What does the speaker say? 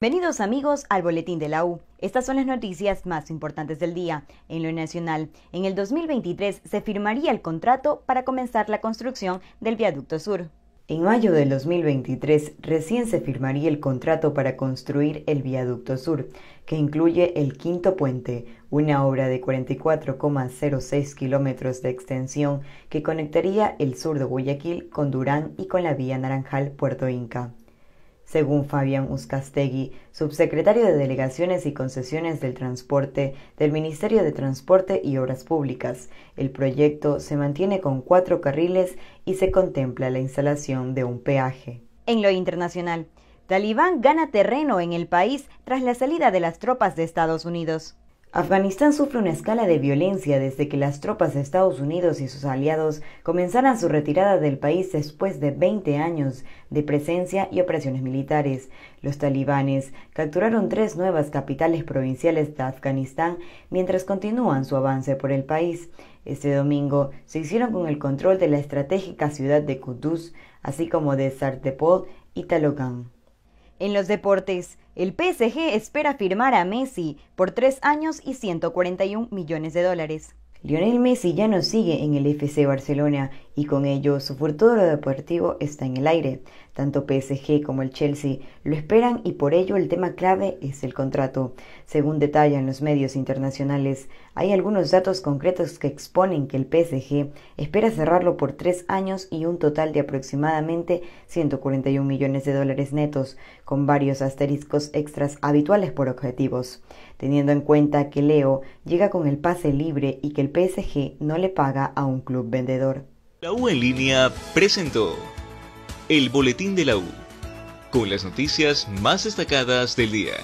Bienvenidos amigos al boletín de la U. Estas son las noticias más importantes del día. En lo nacional, en el 2023 se firmaría el contrato para comenzar la construcción del viaducto sur. En mayo del 2023 recién se firmaría el contrato para construir el viaducto sur, que incluye el quinto puente, una obra de 44,06 kilómetros de extensión que conectaría el sur de Guayaquil con Durán y con la vía Naranjal Puerto Inca. Según Fabián Uzcastegui, subsecretario de Delegaciones y Concesiones del Transporte del Ministerio de Transporte y Obras Públicas, el proyecto se mantiene con cuatro carriles y se contempla la instalación de un peaje. En lo internacional, Talibán gana terreno en el país tras la salida de las tropas de Estados Unidos. Afganistán sufre una escala de violencia desde que las tropas de Estados Unidos y sus aliados comenzaran su retirada del país después de 20 años de presencia y operaciones militares. Los talibanes capturaron tres nuevas capitales provinciales de Afganistán mientras continúan su avance por el país. Este domingo se hicieron con el control de la estratégica ciudad de Kunduz, así como de Sartepol y Talogán. En los deportes, el PSG espera firmar a Messi por tres años y 141 millones de dólares. Lionel Messi ya no sigue en el FC Barcelona y con ello su futuro deportivo está en el aire. Tanto PSG como el Chelsea lo esperan y por ello el tema clave es el contrato. Según detallan los medios internacionales, hay algunos datos concretos que exponen que el PSG espera cerrarlo por tres años y un total de aproximadamente 141 millones de dólares netos, con varios asteriscos extras habituales por objetivos. Teniendo en cuenta que Leo llega con el pase libre y que el PSG no le paga a un club vendedor. La U en línea presentó el Boletín de la U, con las noticias más destacadas del día.